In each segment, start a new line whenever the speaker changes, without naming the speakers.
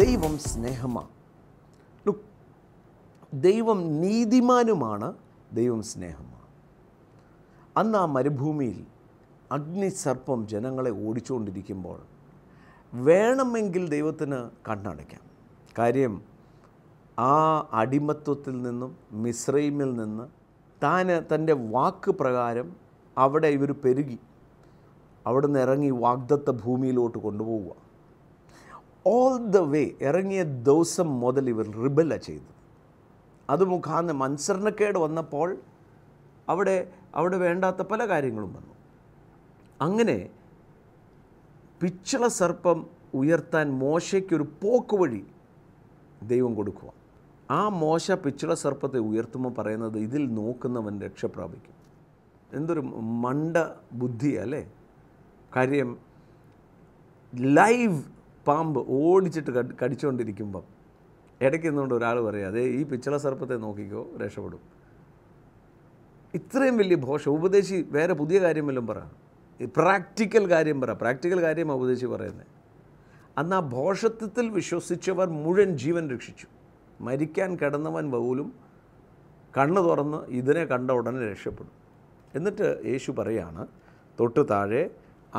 ദൈവം സ്നേഹമാണ് ദൈവം നീതിമാനുമാണ് ദൈവം സ്നേഹമാണ് അന്ന് ആ മരുഭൂമിയിൽ അഗ്നിസർപ്പം ജനങ്ങളെ ഓടിച്ചുകൊണ്ടിരിക്കുമ്പോൾ വേണമെങ്കിൽ ദൈവത്തിന് കണ്ണടയ്ക്കാം കാര്യം ആ അടിമത്വത്തിൽ നിന്നും മിശ്രൈമിൽ നിന്ന് താൻ തൻ്റെ വാക്ക് പ്രകാരം അവിടെ ഇവർ പെരുകി അവിടെ നിന്ന് ഇറങ്ങി വാഗ്ദത്ത ഭൂമിയിലോട്ട് കൊണ്ടുപോവുക ഓൾ ദ വേ ഇറങ്ങിയ ദിവസം മുതൽ ഇവർ റിബല ചെയ്തത് അത് മുഖാന്തം മത്സരണക്കേട് വന്നപ്പോൾ അവിടെ അവിടെ വേണ്ടാത്ത പല കാര്യങ്ങളും വന്നു അങ്ങനെ പിച്ചള സർപ്പം ഉയർത്താൻ മോശയ്ക്കൊരു പോക്ക് വഴി ദൈവം കൊടുക്കുക ആ മോശ പിച്ചള സർപ്പത്തെ ഉയർത്തുമ്പോൾ പറയുന്നത് ഇതിൽ നോക്കുന്നവൻ രക്ഷ പ്രാപിക്കും എന്തൊരു മണ്ട ബുദ്ധിയല്ലേ കാര്യം ലൈവ് പാമ്പ് ഓടിച്ചിട്ട് കടിച്ചുകൊണ്ടിരിക്കുമ്പം ഇടയ്ക്ക് നിന്നുകൊണ്ട് ഒരാൾ പറയും അതേ ഈ പിച്ചള സർപ്പത്തെ നോക്കിക്കോ രക്ഷപ്പെടും ഇത്രയും വലിയ ഘോഷ ഉപദേശി വേറെ പുതിയ കാര്യം വല്ലതും പറ പ്രാക്ടിക്കൽ കാര്യം പറ പ്രാക്ടിക്കൽ കാര്യം ഉപദേശി പറയുന്നത് അന്ന് ആ ഭോഷത്വത്തിൽ വിശ്വസിച്ചവർ മുഴുവൻ ജീവൻ രക്ഷിച്ചു മരിക്കാൻ കിടന്നവൻ പോലും കണ്ണ് തുറന്ന് ഇതിനെ കണ്ട ഉടനെ രക്ഷപ്പെടും എന്നിട്ട് യേശു പറയാണ് തൊട്ട് താഴെ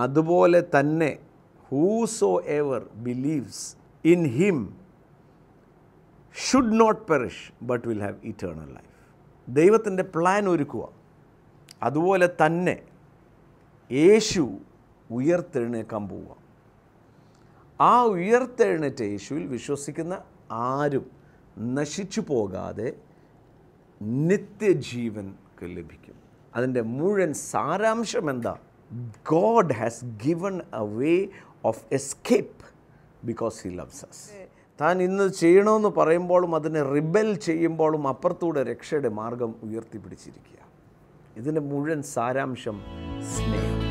അതുപോലെ തന്നെ whosoever believes in him should not perish but will have eternal life ദൈവത്തിൻ്റെ പ്ലാൻ ഒരുക്കുക അതുപോലെ തന്നെ യേശു ഉയർത്തെഴുന്നേക്കാൻ പോവുക ആ ഉയർത്തെഴുന്നേറ്റ യേശുവിൽ വിശ്വസിക്കുന്ന ആരും നശിച്ചു പോകാതെ നിത്യജീവൻ ലഭിക്കും അതിൻ്റെ മുഴുവൻ സാരാംശം എന്താ God has given a way of escape because He loves us. താൻ ഇന്ന് ചെയ്യണമെന്ന് പറയുമ്പോഴും അതിനെ റിബൽ ചെയ്യുമ്പോഴും അപ്പുറത്തൂടെ രക്ഷയുടെ മാർഗം ഉയർത്തിപ്പിടിച്ചിരിക്കുക ഇതിൻ്റെ മുഴുവൻ സാരാംശം സ്നേഹം